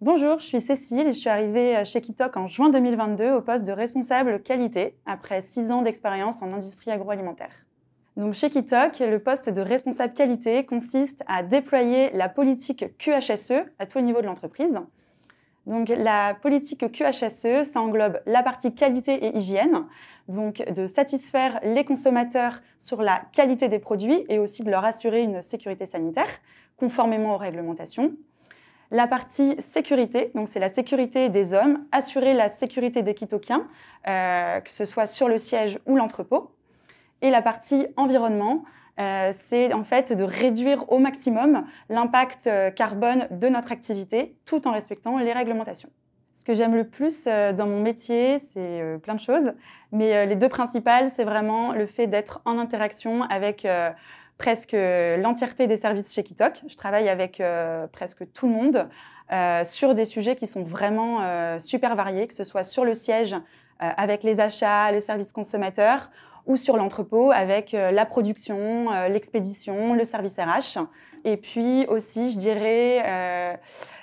Bonjour, je suis Cécile et je suis arrivée euh, chez Kitok en juin 2022 au poste de responsable qualité après six ans d'expérience en industrie agroalimentaire. Donc chez Kitok, le poste de responsable qualité consiste à déployer la politique QHSE à tous les niveaux de l'entreprise. Donc la politique QHSE, ça englobe la partie qualité et hygiène, donc de satisfaire les consommateurs sur la qualité des produits et aussi de leur assurer une sécurité sanitaire conformément aux réglementations la partie sécurité, donc c'est la sécurité des hommes, assurer la sécurité des Quitoquiens, euh, que ce soit sur le siège ou l'entrepôt. Et la partie environnement, euh, c'est en fait de réduire au maximum l'impact euh, carbone de notre activité tout en respectant les réglementations. Ce que j'aime le plus dans mon métier, c'est plein de choses, mais les deux principales, c'est vraiment le fait d'être en interaction avec presque l'entièreté des services chez Kitok. Je travaille avec euh, presque tout le monde euh, sur des sujets qui sont vraiment euh, super variés, que ce soit sur le siège avec les achats, le service consommateur, ou sur l'entrepôt avec la production, l'expédition, le service RH. Et puis aussi, je dirais,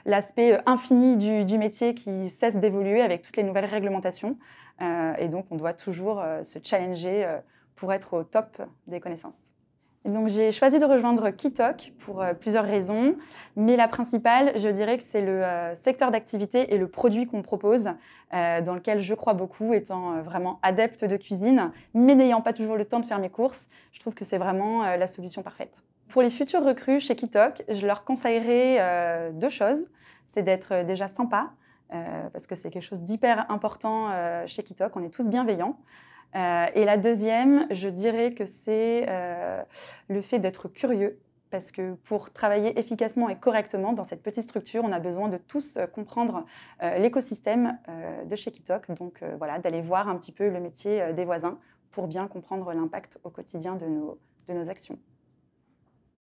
l'aspect infini du, métier qui cesse d'évoluer avec toutes les nouvelles réglementations. et donc, on doit toujours se challenger pour être au top des connaissances donc j'ai choisi de rejoindre Kitok pour euh, plusieurs raisons, mais la principale, je dirais que c'est le euh, secteur d'activité et le produit qu'on propose, euh, dans lequel je crois beaucoup, étant vraiment adepte de cuisine, mais n'ayant pas toujours le temps de faire mes courses, je trouve que c'est vraiment la solution parfaite. Pour les futurs recrues chez Kitok, je leur conseillerais deux choses. C'est d'être déjà sympa, parce que c'est quelque chose d'hyper important chez Kitok, on est tous bienveillants. Euh, et la deuxième, je dirais que c'est euh, le fait d'être curieux. Parce que pour travailler efficacement et correctement dans cette petite structure, on a besoin de tous euh, comprendre l'écosystème de chez Kitok. Donc voilà, d'aller voir un petit peu le métier des voisins pour bien comprendre l'impact au quotidien de nos actions.